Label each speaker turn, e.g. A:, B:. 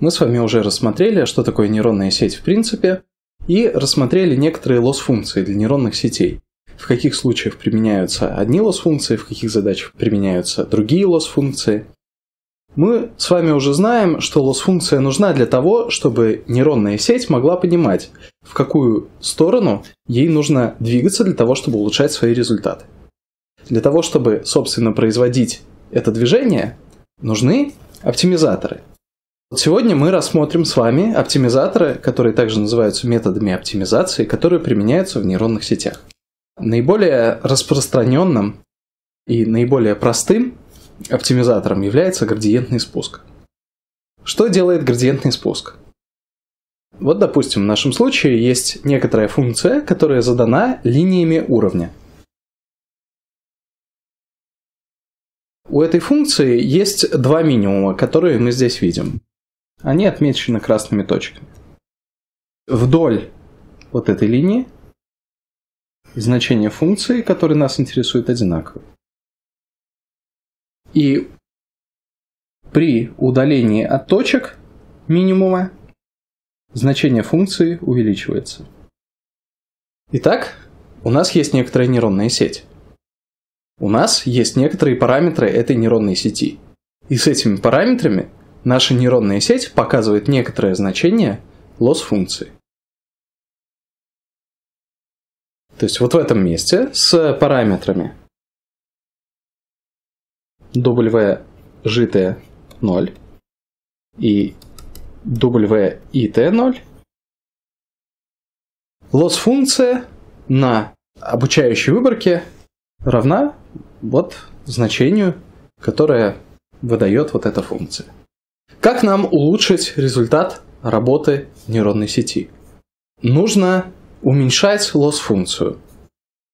A: Мы с вами уже рассмотрели, что такое нейронная сеть в принципе, и рассмотрели некоторые лосс-функции для нейронных сетей. В каких случаях применяются одни лосс-функции, в каких задачах применяются другие лосс-функции. Мы с вами уже знаем, что лосс-функция нужна для того, чтобы нейронная сеть могла понимать, в какую сторону ей нужно двигаться для того, чтобы улучшать свои результаты. Для того, чтобы, собственно, производить это движение, нужны оптимизаторы – Сегодня мы рассмотрим с вами оптимизаторы, которые также называются методами оптимизации, которые применяются в нейронных сетях. Наиболее распространенным и наиболее простым оптимизатором является градиентный спуск. Что делает градиентный спуск? Вот, допустим, в нашем случае есть некоторая функция, которая задана линиями уровня. У этой функции есть два минимума, которые мы здесь видим они отмечены красными точками. Вдоль вот этой линии значения функции, которые нас интересуют, одинаковы.
B: И при удалении от точек
A: минимума значение функции увеличивается. Итак, у нас есть некоторая нейронная сеть. У нас есть некоторые параметры этой нейронной сети. И с этими параметрами наша нейронная сеть показывает некоторое значение лосс-функции.
B: То есть вот в этом месте с параметрами W житое 0 и
A: W IT 0 лосс-функция на обучающей выборке равна вот значению, которое выдает вот эта функция. Как нам улучшить результат работы нейронной сети? Нужно уменьшать
B: лосс-функцию.